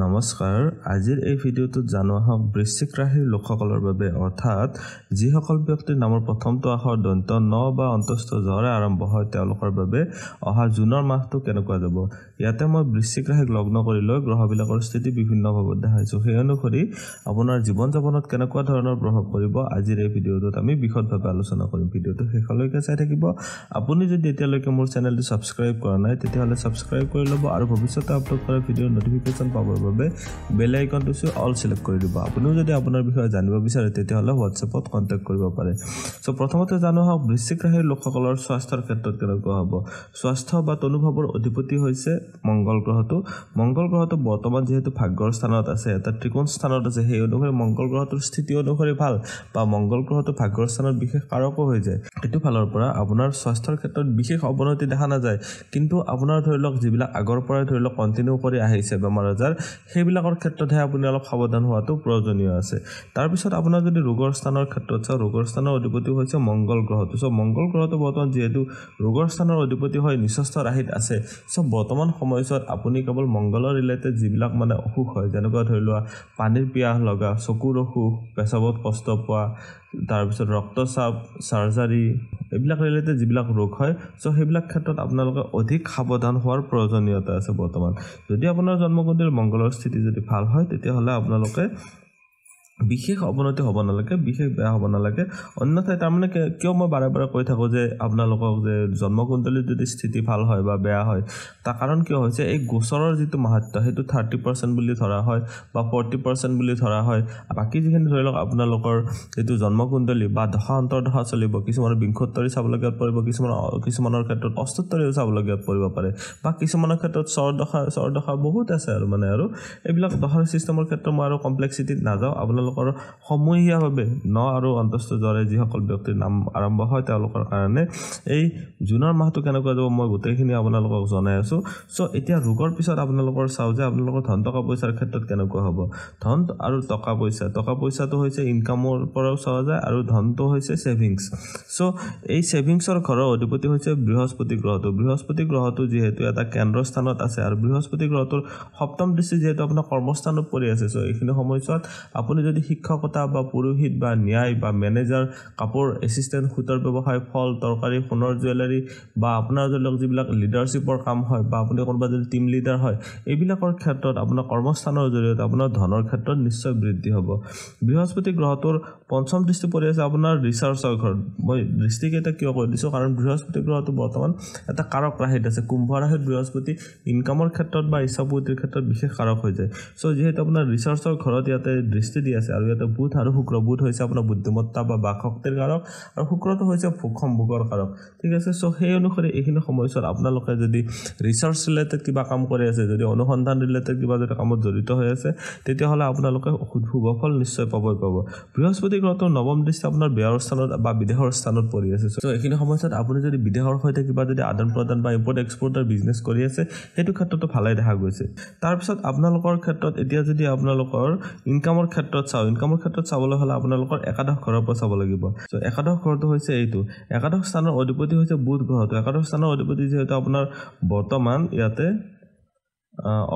নমস্কাৰ আজিৰ এই ভিডিঅ'টোত জানোৱা হওক বৃশ্চিক ৰাশিৰ লোকসকলৰ বাবে অৰ্থাৎ যিসকল ব্যক্তিৰ নামৰ প্ৰথমটো আখৰ দন্ত ন বা অন্তস্থ জ্বৰে আৰম্ভ হয় তেওঁলোকৰ বাবে অহা জুনৰ মাহটো কেনেকুৱা যাব ইয়াতে মই বৃশ্চিক ৰাশিক লগ্ন কৰি লৈ গ্ৰহবিলাকৰ স্থিতি বিভিন্নভাৱে দেখাইছোঁ সেই অনুসৰি আপোনাৰ জীৱন যাপনত কেনেকুৱা ধৰণৰ প্ৰভাৱ পৰিব আজিৰ এই ভিডিঅ'টোত আমি বিশদভাৱে আলোচনা কৰিম ভিডিঅ'টো শেষলৈকে চাই থাকিব আপুনি যদি এতিয়ালৈকে মোৰ চেনেলটো ছাবস্ক্ৰাইব কৰা নাই তেতিয়াহ'লে ছাবস্ক্ৰাইব কৰি ল'ব আৰু ভৱিষ্যতে আপলোড কৰা ভিডিঅ'ৰ নটিফিকেশ্যন পাব জনাবৰ বাবে বেল আইকনটো চুই অল ছিলেক্ট কৰি দিব আপুনিও যদি আপোনাৰ বিষয়ে জানিব বিচাৰে তেতিয়াহ'লে হোৱাটছএপত কণ্টেক্ট কৰিব পাৰে চ' প্ৰথমতে জানো হওক বৃশ্চিক ৰাশিৰ লোকসকলৰ স্বাস্থ্যৰ ক্ষেত্ৰত কেনেকুৱা হ'ব স্বাস্থ্য বা অনুভৱৰ অধিপতি হৈছে মংগল গ্ৰহটো মংগল গ্ৰহটো বৰ্তমান যিহেতু ভাগ্যৰ স্থানত আছে এটা ত্ৰিকোণ স্থানত আছে সেই অনুসৰি মংগল গ্ৰহটোৰ স্থিতি অনুসৰি ভাল বা মংগল গ্ৰহটো ভাগ্যৰ স্থানত বিশেষ কাৰকো হৈ যায় সেইটো ফালৰ পৰা আপোনাৰ স্বাস্থ্যৰ ক্ষেত্ৰত বিশেষ অৱনতি দেখা নাযায় কিন্তু আপোনাৰ ধৰি লওক যিবিলাক আগৰ পৰাই ধৰি লওক কণ্টিনিউ কৰি আহিছে বেমাৰ আজাৰ সেইবিলাকৰ ক্ষেত্ৰতহে আপুনি অলপ সাৱধান হোৱাটো প্ৰয়োজনীয় আছে তাৰপিছত আপোনাৰ যদি ৰোগৰ স্থানৰ ক্ষেত্ৰত চাওঁ ৰোগৰ স্থানৰ অধিপতি হৈছে মংগল গ্ৰহটো চ' মংগল গ্ৰহটো বৰ্তমান যিহেতু ৰোগৰ স্থানৰ অধিপতি হয় নিশ্চস্থ ৰাহিত আছে চ' বৰ্তমান সময়ছোৱাত আপুনি কেৱল মংগলৰ ৰিলেটেড যিবিলাক মানে অসুখ হয় যেনেকুৱা ধৰি লোৱা পানীৰ পিয়াহ লগা চকুৰ অসুখ পেচাবত কষ্ট পোৱা তাৰপিছত ৰক্তচাপ চাৰ্জাৰী এইবিলাক ৰিলেটেড যিবিলাক ৰোগ হয় চ' সেইবিলাক ক্ষেত্ৰত আপোনালোকে অধিক সাৱধান হোৱাৰ প্ৰয়োজনীয়তা আছে বৰ্তমান যদি আপোনাৰ জন্মকুণ্ডীৰ মংগলৰ স্থিতি যদি ভাল হয় তেতিয়াহ'লে আপোনালোকে বিশেষ অৱনতি হ'ব নালাগে বিশেষ বেয়া হ'ব নালাগে অন্যথাই তাৰমানে কিয় মই বাৰে বাৰে কৈ থাকোঁ যে আপোনালোকক যে জন্মকুণ্ডলীৰ যদি স্থিতি ভাল হয় বা বেয়া হয় তাৰ কাৰণ কিয় হৈছে এই গোচৰৰ যিটো মাহাত্য সেইটো থাৰ্টি পাৰ্চেণ্ট বুলি ধৰা হয় বা ফৰ্টি পাৰ্চেণ্ট বুলি ধৰা হয় বাকী যিখিনি ধৰি লওক আপোনালোকৰ যিটো জন্মকুণ্ডলী বা দশা অন্তৰ্দশা চলিব কিছুমানৰ বিংশোত্তৰী চাবলগীয়া পৰিব কিছুমানৰ কিছুমানৰ ক্ষেত্ৰত অস্তোত্তৰীও চাবলগীয়া পৰিব পাৰে বা কিছুমানৰ ক্ষেত্ৰত স্বৰদশা স্বৰদশা বহুত আছে আৰু মানে আৰু এইবিলাক দশাৰ চিষ্টেমৰ ক্ষেত্ৰত মই আৰু কমপ্লেক্সিটিত নাযাওঁ আপোনালোকৰ তেওঁলোকৰ সমূহীয়াভাৱে ন আৰু অন্তস্থ জ্বৰে যিসকল ব্যক্তিৰ নাম আৰম্ভ হয় তেওঁলোকৰ কাৰণে এই জুনৰ মাহটো কেনেকুৱা যাব মই গোটেইখিনি আপোনালোকক জনাই আছোঁ চ' এতিয়া ৰোগৰ পিছত আপোনালোকৰ চাওঁ যে আপোনালোকৰ ধন টকা পইচাৰ ক্ষেত্ৰত কেনেকুৱা হ'ব ধন আৰু টকা পইচা টকা পইচাটো হৈছে ইনকামৰ পৰাও চোৱা যায় আৰু ধনটো হৈছে ছেভিংছ চ' এই ছেভিংছৰ ঘৰৰ অধিপতি হৈছে বৃহস্পতি গ্ৰহটো বৃহস্পতি গ্ৰহটো যিহেতু এটা কেন্দ্ৰস্থানত আছে আৰু বৃহস্পতি গ্ৰহটোৰ সপ্তম দৃষ্টি যিহেতু আপোনাৰ কৰ্মস্থানত পৰি আছে চ' এইখিনি সময়ছোৱাত আপুনি যদি যদি শিক্ষকতা বা পুৰোহিত বা ন্যায় বা মেনেজাৰ কাপোৰ এচিষ্টেণ্ট সূতৰ ব্যৱসায় ফল তৰকাৰী সোণৰ জুৱেলাৰী বা আপোনাৰ ধৰি লওক যিবিলাক লিডাৰশ্বিপৰ কাম হয় বা আপুনি কোনোবা যদি টিম লিডাৰ হয় এইবিলাকৰ ক্ষেত্ৰত আপোনাৰ কৰ্মস্থানৰ জৰিয়তে আপোনাৰ ধনৰ ক্ষেত্ৰত নিশ্চয় বৃদ্ধি হ'ব বৃহস্পতি গ্ৰহটোৰ পঞ্চম দৃষ্টি পৰি আছে আপোনাৰ ৰিচাৰ্চৰ ঘৰত মই দৃষ্টিকেইটা কিয় কৈ দিছোঁ কাৰণ বৃহস্পতি গ্ৰহটো বৰ্তমান এটা কাৰক ৰাহিত আছে কুম্ভ ৰাশিত বৃহস্পতি ইনকামৰ ক্ষেত্ৰত বা ইচ্ছা পূৰ্তিৰ ক্ষেত্ৰত বিশেষ কাৰক হৈ যায় চ' যিহেতু আপোনাৰ ৰিচাৰ্চৰ ঘৰত ইয়াতে দৃষ্টি দি আছে আৰু ইয়াতে বুধ আৰু শুক্ৰ বুধ হৈছে আপোনাৰ বুদ্ধিমত্তা বা শক্তিৰ কাৰক আৰু শুক্ৰটো হৈছে সম্ভোগৰ কাৰক ঠিক আছে চ' সেই অনুসৰি এইখিনি সময়ছোৱাত আপোনালোকে যদি ৰিচাৰ্চ ৰিলেটেড কিবা কাম কৰি আছে যদি অনুসন্ধান ৰিলেটেড কিবা যদি কামত জড়িত হৈ আছে তেতিয়াহ'লে আপোনালোকে শুভ ফল নিশ্চয় পাবই পাব বৃহস্পতি গ্ৰহটো নৱম দৃষ্টি আপোনাৰ বেয়াৰ স্থানত বা বিদেশৰ স্থানত পৰি আছে চ' এইখিনি সময়ছোৱাত আপুনি যদি বিদেশৰ সৈতে কিবা যদি আদান প্ৰদান বা ইম্পৰ্ট এক্সপৰ্টৰ বিজনেছ কৰি আছে সেইটো ক্ষেত্ৰতো ভালেই দেখা গৈছে তাৰপিছত আপোনালোকৰ ক্ষেত্ৰত এতিয়া যদি আপোনালোকৰ ইনকামৰ ক্ষেত্ৰত চাওঁ ইনকামৰ ক্ষেত্ৰত চাবলৈ হ'লে আপোনালোকৰ একাদশ ঘৰৰ পৰা চাব লাগিব চ' একাদশ ঘৰটো হৈছে এইটো একাদশ স্থানৰ অধিপতি হৈছে বুধ গ্ৰহটো একাদশ স্থানৰ অধিপতি যিহেতু আপোনাৰ বৰ্তমান ইয়াতে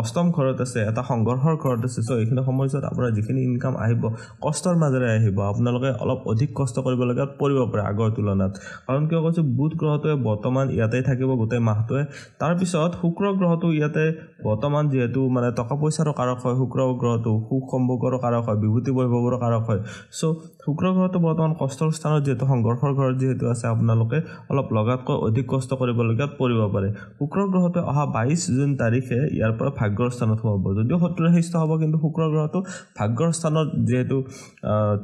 অষ্টম ঘৰত আছে এটা সংঘৰ্ষৰ ঘৰত আছে চ' এইখিনি সময়ছোৱাত আপোনাৰ যিখিনি ইনকাম আহিব কষ্টৰ মাজেৰে আহিব আপোনালোকে অলপ অধিক কষ্ট কৰিবলগীয়াত পৰিব পাৰে আগৰ তুলনাত কাৰণ কিয় কৈছোঁ বুধ গ্ৰহটোৱে বৰ্তমান ইয়াতে থাকিব গোটেই মাহটোৱে তাৰপিছত শুক্ৰ গ্ৰহটো ইয়াতে বৰ্তমান যিহেতু মানে টকা পইচাৰো কাৰক হয় শুক্ৰ গ্ৰহটো সুখ সম্ভোগৰো কাৰক হয় বিভূতি বৈভৱৰো কাৰক হয় চ' শুক্ৰ গ্ৰহটো বৰ্তমান কষ্টৰ স্থানত যিহেতু সংঘৰ্ষৰ ঘৰত যিহেতু আছে আপোনালোকে অলপ লগাতকৈ অধিক কষ্ট কৰিবলগীয়া পৰিব পাৰে শুক্ৰ গ্ৰহটোৱে অহা বাইছ জুন তাৰিখে ইয়াত ইয়াৰ পৰা ভাগ্যৰ স্থানত হ'ব যদিও সত্ৰ সৃষ্টি হ'ব কিন্তু শুক্ৰ গ্ৰহটো ভাগ্যৰ স্থানত যিহেতু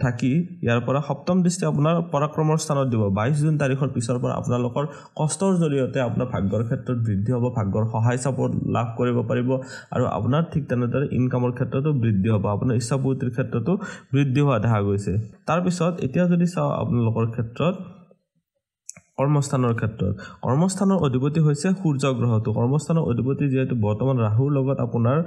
থাকি ইয়াৰ পৰা সপ্তম দৃষ্টি আপোনাৰ পৰাক্ৰমৰ স্থানত দিব বাইছ জুন তাৰিখৰ পিছৰ পৰা আপোনালোকৰ কষ্টৰ জৰিয়তে আপোনাৰ ভাগ্যৰ ক্ষেত্ৰত বৃদ্ধি হ'ব ভাগ্যৰ সহায় চাপৰ্ট লাভ কৰিব পাৰিব আৰু আপোনাৰ ঠিক তেনেদৰে ইনকামৰ ক্ষেত্ৰতো বৃদ্ধি হ'ব আপোনাৰ ইচ্ছা পূৰ্তিৰ ক্ষেত্ৰতো বৃদ্ধি হোৱা দেখা গৈছে তাৰপিছত এতিয়া যদি চাওঁ আপোনালোকৰ ক্ষেত্ৰত কৰ্মস্থানৰ ক্ষেত্ৰত কৰ্মস্থানৰ অধিপতি হৈছে সূৰ্য গ্ৰহটো কৰ্মস্থানৰ অধিপতি যিহেতু বৰ্তমান ৰাহুৰ লগত আপোনাৰ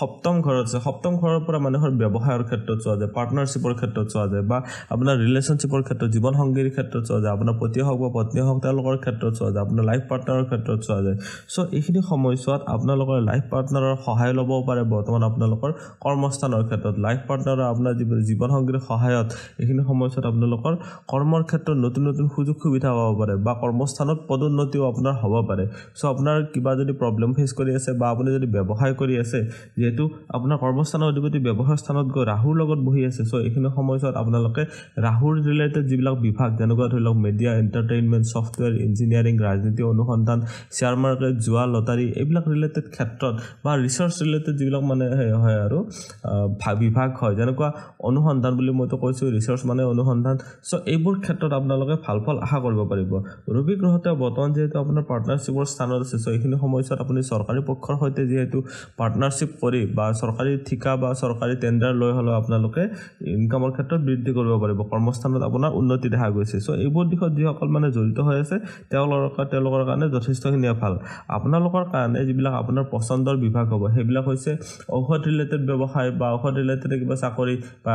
সপ্তম ঘৰত আছে সপ্তম ঘৰৰ পৰা মানুহৰ ব্যৱসায়ৰ ক্ষেত্ৰত চোৱা যায় পাৰ্টনাৰশ্বিপৰ ক্ষেত্ৰত চোৱা যায় বা আপোনাৰ ৰিলেশ্যনশ্বিপৰ ক্ষেত্ৰত জীৱন সংগীৰ ক্ষেত্ৰত চোৱা যায় আপোনাৰ পতি হওক বা পত্নী হওক তেওঁলোকৰ ক্ষেত্ৰত চোৱা যায় আপোনাৰ লাইফ পাৰ্টনাৰৰ ক্ষেত্ৰত চোৱা যায় চ' এইখিনি সময়ছোৱাত আপোনালোকৰ লাইফ পাৰ্টনাৰৰ সহায় ল'বও পাৰে বৰ্তমান আপোনালোকৰ কৰ্মস্থানৰ ক্ষেত্ৰত লাইফ পাৰ্টনাৰৰ আপোনাৰ যি জীৱন সংগীৰ সহায়ত এইখিনি সময়ছোৱাত আপোনালোকৰ কৰ্মৰ ক্ষেত্ৰত নতুন নতুন সুযোগ সুবিধা পাব পাৰে বা কৰ্মস্থানত পদোন্নতিও আপোনাৰ হ'ব পাৰে চ' আপোনাৰ কিবা যদি প্ৰব্লেম ফেচ কৰি আছে বা আপুনি যদি ব্যৱসায় কৰি আছে যিহেতু আপোনাৰ কৰ্মস্থানৰ অধিপতি ব্যৱসায় স্থানত গৈ ৰাহুৰ লগত বহি আছে চ' এইখিনি সময়ছোৱাত আপোনালোকে ৰাহুৰ ৰিলেটেড যিবিলাক বিভাগ যেনেকুৱা ধৰি লওক মিডিয়া এণ্টাৰটেইনমেণ্ট ছফ্টৱেৰ ইঞ্জিনিয়াৰিং ৰাজনীতি অনুসন্ধান শ্বেয়াৰ মাৰ্কেট যোৱা লটাৰী এইবিলাক ৰিলেটেড ক্ষেত্ৰত বা ৰিচাৰ্চ ৰিলেটেড যিবিলাক মানে হয় আৰু বিভাগ হয় যেনেকুৱা অনুসন্ধান বুলি মইতো কৈছোঁ ৰিচাৰ্চ মানে অনুসন্ধান চ' এইবোৰ ক্ষেত্ৰত আপোনালোকে ভাল ফল আশা কৰিব পাৰিব ৰবি গ্ৰহতে বৰ্তমান যিহেতু আপোনাৰ পাৰ্টনাৰশ্বিপৰ স্থানত আছে চ' এইখিনি সময়ছোৱাত আপুনি চৰকাৰী পক্ষৰ সৈতে যিহেতু পাৰ্টনাৰশ্বিপ কৰি বা চৰকাৰী ঠিকা বা চৰকাৰী টেণ্ডাৰ লৈ হ'লেও আপোনালোকে ইনকামৰ ক্ষেত্ৰত বৃদ্ধি কৰিব পাৰিব কৰ্মস্থানত আপোনাৰ উন্নতি দেখা গৈছে চ' এইবোৰ দিশত যিসকল মানে জড়িত হৈ আছে তেওঁলোকৰ তেওঁলোকৰ কাৰণে যথেষ্টখিনিয়ে ভাল আপোনালোকৰ কাৰণে যিবিলাক আপোনাৰ পচন্দৰ বিভাগ হ'ব সেইবিলাক হৈছে ঔষধ ৰিলেটেড ব্যৱসায় বা ঔষধ ৰিলেটেড কিবা চাকৰি বা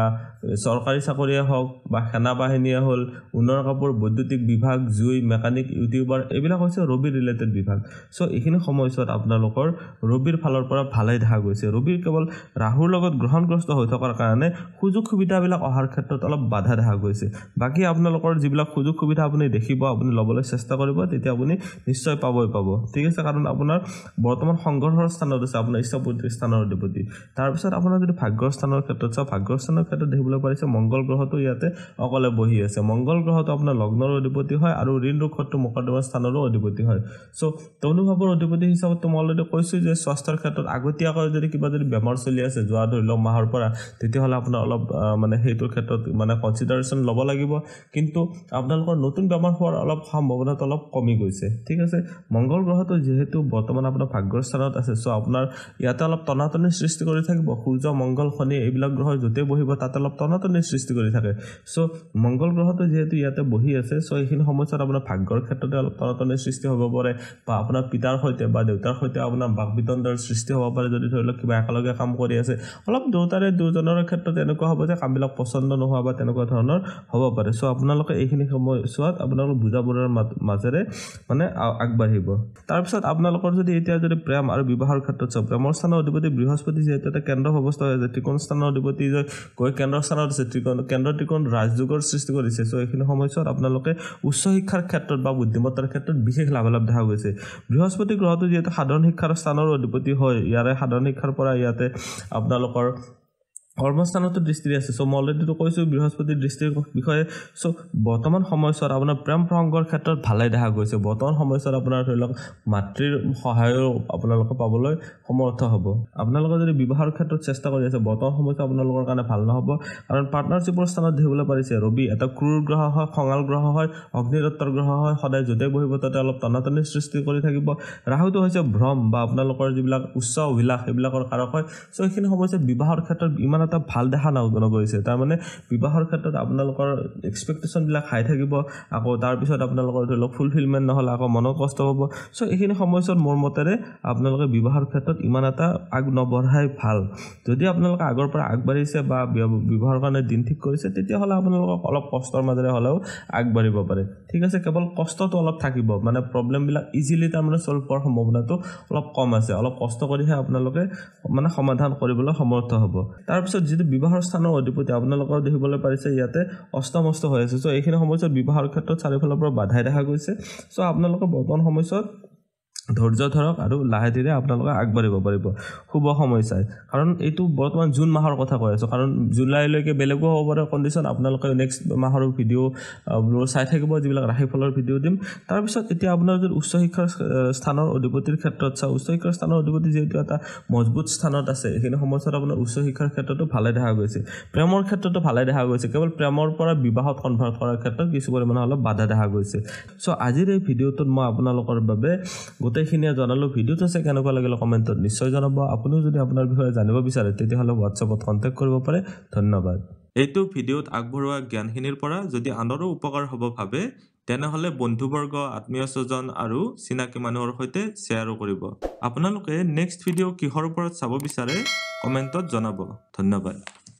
চৰকাৰী চাকৰিয়ে হওক বা সেনা বাহিনীয়ে হ'ল উন্নৰ কাপোৰ বৈদ্যুতিক বিভাগ জুই ৰেলৱে মেকানিক ইউটিউবাৰ এইবিলাক হৈছে ৰবি ৰিলেটেড বিভাগ চ' এইখিনি সময়ছোৱাত আপোনালোকৰ ৰবিৰ ফালৰ পৰা ভালেই দেখা গৈছে ৰবিৰ কেৱল ৰাহুৰ লগত গ্ৰহণগ্ৰস্ত হৈ থকাৰ কাৰণে সুযোগ সুবিধাবিলাক অহাৰ ক্ষেত্ৰত অলপ বাধা দেখা গৈছে বাকী আপোনালোকৰ যিবিলাক সুযোগ সুবিধা আপুনি দেখিব আপুনি ল'বলৈ চেষ্টা কৰিব তেতিয়া আপুনি নিশ্চয় পাবই পাব ঠিক আছে কাৰণ আপোনাৰ বৰ্তমান সংঘৰ্ষৰ স্থানত আছে আপোনাৰ ইচ্ছাপুত্ৰিৰ স্থানৰ অধিপতি তাৰপিছত আপোনাৰ যদি ভাগ্যৰ স্থানৰ ক্ষেত্ৰত চাওঁ ভাগ্যৰ স্থানৰ ক্ষেত্ৰত দেখিবলৈ পাৰিছে মংগল গ্ৰহটো ইয়াতে অকলে বহি আছে মংগল গ্ৰহটো আপোনাৰ লগ্নৰ অধিপতি হয় আৰু অৰিন্দ্ৰ খত্ৰ মোকৰ্দমা স্থানৰো অধিপতি হয় চ' তনুভাৱৰ অধিপতি হিচাপত মই অলৰেডি কৈছোঁ যে স্বাস্থ্যৰ ক্ষেত্ৰত আগতীয়াকৈ যদি কিবা যদি বেমাৰ চলি আছে যোৱা ধৰি লওক মাহৰ পৰা তেতিয়াহ'লে আপোনাৰ অলপ মানে সেইটোৰ ক্ষেত্ৰত মানে কনচিডাৰেশ্যন ল'ব লাগিব কিন্তু আপোনালোকৰ নতুন বেমাৰ হোৱাৰ অলপ সম্ভাৱনাটো অলপ কমি গৈছে ঠিক আছে মংগল গ্ৰহটো যিহেতু বৰ্তমান আপোনাৰ ভাগ্যৰ স্থানত আছে চ' আপোনাৰ ইয়াতে অলপ টনাটনিৰ সৃষ্টি কৰি থাকিব সূৰ্য মংগল শনি এইবিলাক গ্ৰহ য'তে বহিব তাতে অলপ টনাটনিৰ সৃষ্টি কৰি থাকে চ' মংগল গ্ৰহটো যিহেতু ইয়াতে বহি আছে চ' এইখিনি সময়ত আপোনাৰ আপোনাৰ ভাগ্যৰ ক্ষেত্ৰতে অলপ তৰাতলিৰ সৃষ্টি হ'ব পাৰে বা আপোনাৰ পিতাৰ সৈতে বা দেউতাৰ সৈতে আপোনাৰ বাক বিতণ্ডৰ সৃষ্টি হ'ব পাৰে যদি ধৰি লওক কিবা একেলগে কাম কৰি আছে অলপ দুয়োটাৰে দুজনৰ ক্ষেত্ৰত এনেকুৱা হ'ব যে কামবিলাক পচন্দ নোহোৱা বা তেনেকুৱা ধৰণৰ হ'ব পাৰে চ' আপোনালোকে এইখিনি সময়ছোৱাত আপোনালোক বুজাবোৰৰ মাজেৰে মানে আগবাঢ়িব তাৰপিছত আপোনালোকৰ যদি এতিয়া যদি প্ৰেম আৰু বিবাহৰ ক্ষেত্ৰত চাওঁ প্ৰেমৰ স্থানৰ অধিপতি বৃহস্পতি যিহেতু এটা কেন্দ্ৰ অৱস্থা হৈ আছে ত্ৰিকোণ স্থানৰ অধিপতি যে গৈ কেন্দ্ৰ স্থানত আছে ত্ৰিকোণ কেন্দ্ৰ ত্ৰিকোণ ৰাজযোগৰ সৃষ্টি কৰিছে চ' এইখিনি সময়ছোৱাত আপোনালোকে উচ্চ শিক্ষাৰ ক্ষেত্ৰত বা বুদ্ধিমত্তাৰ ক্ষেত্ৰত বিশেষ লাভালাভ দেখা গৈছে বৃহস্পতি গ্ৰহটো যিহেতু সাধাৰণ শিক্ষাৰ স্থানৰ অধিপতি হয় ইয়াৰে সাধাৰণ শিক্ষাৰ পৰা ইয়াতে আপোনালোকৰ কৰ্মস্থানতো দৃষ্টি আছে চ' মই অলৰেডিটো কৈছোঁ বৃহস্পতিৰ দৃষ্টিৰ বিষয়ে চ' বৰ্তমান সময়ছোৱাত আপোনাৰ প্ৰেম প্ৰসংগৰ ক্ষেত্ৰত ভালেই দেখা গৈছে বৰ্তমান সময়ছোৱাত আপোনাৰ ধৰি লওক মাতৃৰ সহায়ো আপোনালোকে পাবলৈ সমৰ্থ হ'ব আপোনালোকে যদি বিবাহৰ ক্ষেত্ৰত চেষ্টা কৰি আছে বৰ্তমান সময়ছোৱা আপোনালোকৰ কাৰণে ভাল নহ'ব কাৰণ পাৰ্টনাৰশ্বিপৰ স্থানত দেখিবলৈ পাৰিছে ৰবি এটা ক্ৰুৰ গ্ৰহ হয় খঙাল গ্ৰহ হয় অগ্নিদত্তৰ গ্ৰহ হয় সদায় যতে বহিব তাতে অলপ টনাটনি সৃষ্টি কৰি থাকিব ৰাহুটো হৈছে ভ্ৰম বা আপোনালোকৰ যিবিলাক উচ্চ অভিলাষ সেইবিলাকৰ কাৰক হয় চ' এইখিনি সময়ছোৱাত বিবাহৰ ক্ষেত্ৰত ইমান এটা ভাল দেখা নগৰিছে তাৰমানে বিবাহৰ ক্ষেত্ৰত আপোনালোকৰ এক্সপেক্টেশ্যনবিলাক হাই থাকিব আকৌ তাৰপিছত আপোনালোকৰ ধৰি লওক ফুলফিলমেণ্ট নহ'লে আকৌ মনৰ কষ্ট হ'ব চ' এইখিনি সময়ছোৱাত মোৰ মতেৰে আপোনালোকে বিবাহৰ ক্ষেত্ৰত ইমান এটা আগ নবঢ়াই ভাল যদি আপোনালোকে আগৰ পৰা আগবাঢ়িছে বা বিবাহৰ কাৰণে দিন ঠিক কৰিছে তেতিয়াহ'লে আপোনালোকক অলপ কষ্টৰ মাজেৰে হ'লেও আগবাঢ়িব পাৰে ঠিক আছে কেৱল কষ্টটো অলপ থাকিব মানে প্ৰব্লেমবিলাক ইজিলি তাৰমানে ছল্ভ কৰাৰ সম্ভাৱনাটো অলপ কম আছে অলপ কষ্ট কৰিহে আপোনালোকে মানে সমাধান কৰিবলৈ সমৰ্থ হ'ব তাৰপিছত সময়ছোৱাত যিটো বিবাহৰ স্থানৰ অধিপতি আপোনালোকৰ দেখিবলৈ পাৰিছে ইয়াতে অষ্টমষ্ট হৈ আছে চ' এইখিনি সময়ছোৱাত বিবাহৰ ক্ষেত্ৰত চাৰিওফালৰ পৰা বাধাই দেখা গৈছে চ' আপোনালোকৰ বৰ্তমান সময়ছোৱাত ধৈৰ্য ধৰক আৰু লাহে ধীৰে আপোনালোকে আগবাঢ়িব পাৰিব শুভ সময় চাই কাৰণ এইটো বৰ্তমান জুন মাহৰ কথা কৈ আছোঁ কাৰণ জুলাইলৈকে বেলেগো হ'ব পাৰে কণ্ডিশ্যন আপোনালোকে নেক্সট মাহৰ ভিডিঅ' চাই থাকিব যিবিলাক ৰাশিফলৰ ভিডিঅ' দিম তাৰপিছত এতিয়া আপোনাৰ যদি উচ্চ শিক্ষাৰ স্থানৰ অধিপতিৰ ক্ষেত্ৰত চাওঁ উচ্চ শিক্ষাৰ স্থানৰ অধিপতি যিহেতু এটা মজবুত স্থানত আছে এইখিনি সময়ছোৱাত আপোনাৰ উচ্চ শিক্ষাৰ ক্ষেত্ৰতো ভালে দেখা গৈছে প্ৰেমৰ ক্ষেত্ৰতো ভালে দেখা গৈছে কেৱল প্ৰেমৰ পৰা বিবাহত কনভাৰ্ট কৰাৰ ক্ষেত্ৰত কিছু পৰিমাণে অলপ বাধা দেখা গৈছে চ' আজিৰ এই ভিডিঅ'টোত মই আপোনালোকৰ বাবে গোটেইখিনিয়ে জনালোঁ ভিডিঅ'টো চাই কেনেকুৱা লাগিলে কমেণ্টত নিশ্চয় জনাব আপুনিও যদি আপোনাৰ বিষয়ে জানিব বিচাৰে তেতিয়াহ'লে হোৱাটছএপত কণ্টেক্ট কৰিব পাৰে ধন্যবাদ এইটো ভিডিঅ'ত আগবঢ়োৱা জ্ঞানখিনিৰ পৰা যদি আনৰো উপকাৰ হ'ব ভাবে তেনেহ'লে বন্ধুবৰ্গ আত্মীয় স্বজন আৰু চিনাকি মানুহৰ সৈতে শ্বেয়াৰো কৰিব আপোনালোকে নেক্সট ভিডিঅ' কিহৰ ওপৰত চাব বিচাৰে কমেণ্টত জনাব ধন্যবাদ